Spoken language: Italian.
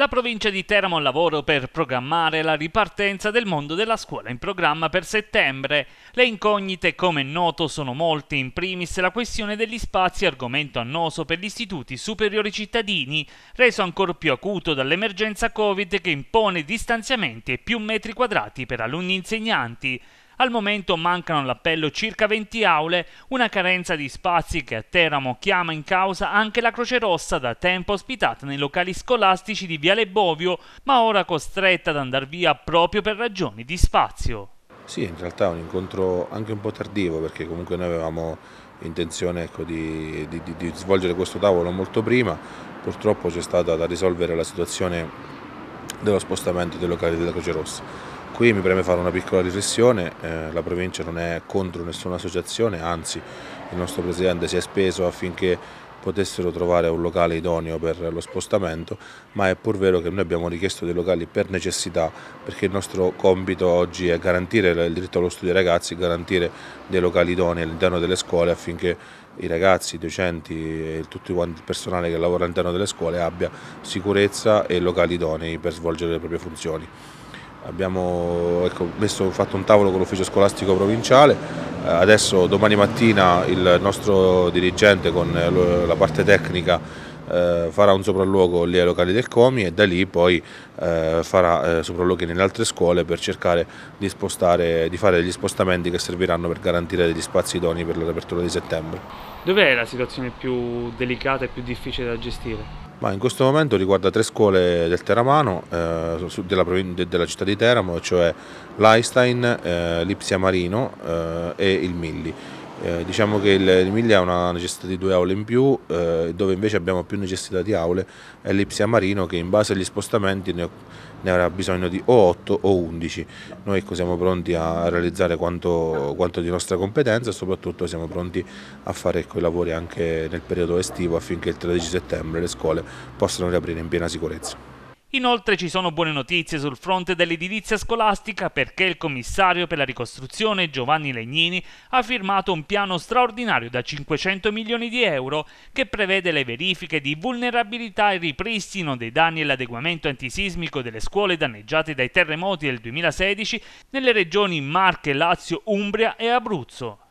La provincia di Teramo al lavoro per programmare la ripartenza del mondo della scuola in programma per settembre. Le incognite, come è noto, sono molte, in primis la questione degli spazi, argomento annoso per gli istituti superiori cittadini, reso ancora più acuto dall'emergenza Covid che impone distanziamenti e più metri quadrati per alunni insegnanti. Al momento mancano all'appello circa 20 aule, una carenza di spazi che a Teramo chiama in causa anche la Croce Rossa da tempo ospitata nei locali scolastici di Viale Bovio, ma ora costretta ad andare via proprio per ragioni di spazio. Sì, in realtà è un incontro anche un po' tardivo perché comunque noi avevamo intenzione ecco, di, di, di, di svolgere questo tavolo molto prima, purtroppo c'è stata da risolvere la situazione dello spostamento dei locali della Croce Rossa Qui mi preme fare una piccola riflessione, eh, la provincia non è contro nessuna associazione, anzi il nostro presidente si è speso affinché potessero trovare un locale idoneo per lo spostamento, ma è pur vero che noi abbiamo richiesto dei locali per necessità, perché il nostro compito oggi è garantire il diritto allo studio ai ragazzi, garantire dei locali idonei all'interno delle scuole affinché i ragazzi, i docenti e tutto il personale che lavora all'interno delle scuole abbia sicurezza e locali idonei per svolgere le proprie funzioni. Abbiamo ecco, messo, fatto un tavolo con l'ufficio scolastico provinciale, eh, adesso domani mattina il nostro dirigente con eh, la parte tecnica eh, farà un sopralluogo lì ai locali del Comi e da lì poi farà sopralluoghi nelle altre scuole per cercare di, spostare, di fare gli spostamenti che serviranno per garantire degli spazi idoni per l'apertura di settembre. Dov'è la situazione più delicata e più difficile da gestire? Ma in questo momento riguarda tre scuole del Teramano, eh, della, della, città di Teramo, cioè l'Einstein, eh, l'Ipsia Marino eh, e il Milli. Eh, diciamo che l'Emilia ha una necessità di due aule in più, eh, dove invece abbiamo più necessità di aule è l'Ipsia Marino che in base agli spostamenti ne, ne avrà bisogno di o 8 o 11. Noi ecco, siamo pronti a realizzare quanto, quanto di nostra competenza e soprattutto siamo pronti a fare quei ecco, lavori anche nel periodo estivo affinché il 13 settembre le scuole possano riaprire in piena sicurezza. Inoltre ci sono buone notizie sul fronte dell'edilizia scolastica perché il commissario per la ricostruzione Giovanni Legnini ha firmato un piano straordinario da 500 milioni di euro che prevede le verifiche di vulnerabilità e ripristino dei danni e l'adeguamento antisismico delle scuole danneggiate dai terremoti del 2016 nelle regioni Marche, Lazio, Umbria e Abruzzo.